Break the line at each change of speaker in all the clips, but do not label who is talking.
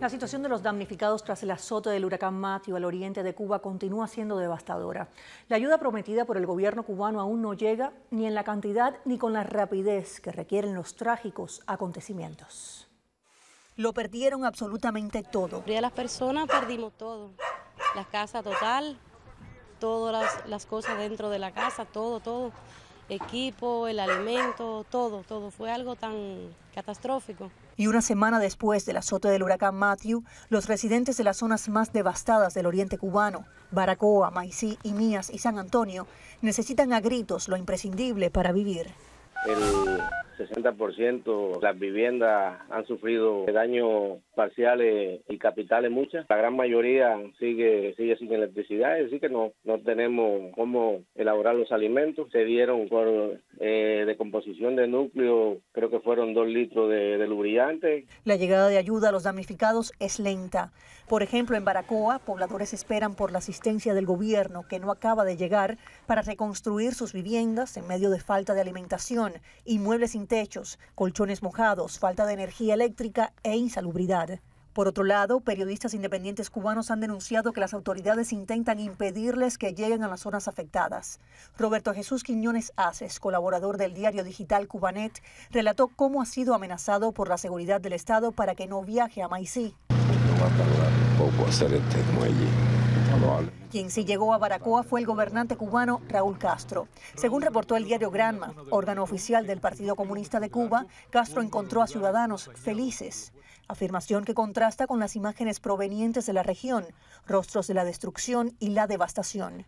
La situación de los damnificados tras el azote del huracán Matthew al oriente de Cuba continúa siendo devastadora. La ayuda prometida por el gobierno cubano aún no llega ni en la cantidad ni con la rapidez que requieren los trágicos acontecimientos. Lo perdieron absolutamente todo. las personas perdimos todo. la casa total, todas las cosas dentro de la casa, todo, todo equipo, el alimento, todo, todo. Fue algo tan catastrófico. Y una semana después del azote del huracán Matthew, los residentes de las zonas más devastadas del oriente cubano, Baracoa, Maicí, Imías y San Antonio, necesitan a gritos lo imprescindible para vivir. 60% las viviendas han sufrido daños parciales y capitales muchas. La gran mayoría sigue, sigue sin electricidad, es decir, que no, no tenemos cómo elaborar los alimentos. Se dieron por eh, de composición de núcleo, creo que fueron dos litros de, de, La llegada de ayuda a los damnificados es lenta. Por ejemplo, en Baracoa, pobladores esperan por la asistencia del gobierno, que no acaba de llegar, para reconstruir sus viviendas en medio de falta de alimentación, inmuebles sin techos, colchones mojados, falta de energía eléctrica e insalubridad. Por otro lado, periodistas independientes cubanos han denunciado que las autoridades intentan impedirles que lleguen a las zonas afectadas. Roberto Jesús Quiñones Aces, colaborador del diario digital Cubanet, relató cómo ha sido amenazado por la seguridad del Estado para que no viaje a Maicí. Este quien sí llegó a Baracoa fue el gobernante cubano Raúl Castro. Según reportó el diario Granma, órgano oficial del Partido Comunista de Cuba, Castro encontró a ciudadanos felices afirmación que contrasta con las imágenes provenientes de la región, rostros de la destrucción y la devastación.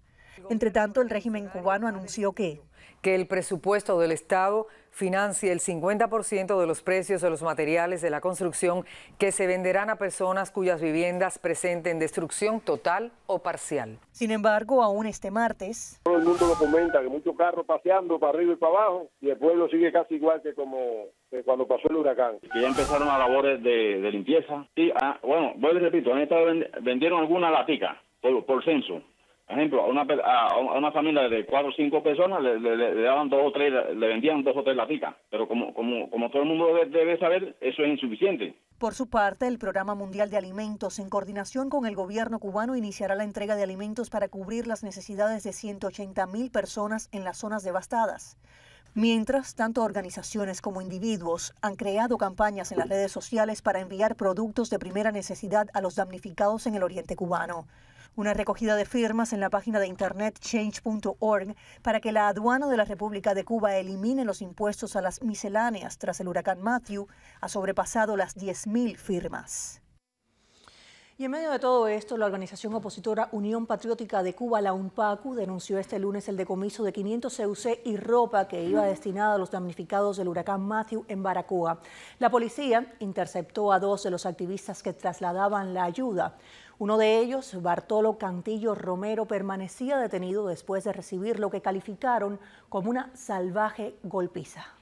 Entre tanto, el régimen cubano anunció que... Que el presupuesto del Estado financie el 50% de los precios de los materiales de la construcción que se venderán a personas cuyas viviendas presenten destrucción total o parcial. Sin embargo, aún este martes... Todo el mundo lo comenta, que muchos carros paseando para arriba y para abajo, y el pueblo sigue casi igual que como cuando pasó el huracán. ya empezaron las labores de, limpieza. Y, ah, bueno, vuelvo y repito, han estado vendieron alguna latica por censo. Por ejemplo, a una, familia de cuatro o cinco personas le, daban dos o tres, le vendían dos o tres latitas, pero como, todo el mundo debe, saber, eso es insuficiente. Por su parte, el Programa Mundial de Alimentos, en coordinación con el gobierno cubano, iniciará la entrega de alimentos para cubrir las necesidades de 180 mil personas en las zonas devastadas. Mientras, tanto organizaciones como individuos han creado campañas en las redes sociales para enviar productos de primera necesidad a los damnificados en el oriente cubano una recogida de firmas en la página de internet change.org para que la aduana de la República de Cuba elimine los impuestos a las misceláneas tras el huracán Matthew ha sobrepasado las 10.000 firmas. Y en medio de todo esto, la organización opositora Unión Patriótica de Cuba, la UNPACU, denunció este lunes el decomiso de 500 CUC y ropa que iba destinada a los damnificados del huracán Matthew en Baracoa. La policía interceptó a dos de los activistas que trasladaban la ayuda. Uno de ellos, Bartolo Cantillo Romero, permanecía detenido después de recibir lo que calificaron como una salvaje golpiza.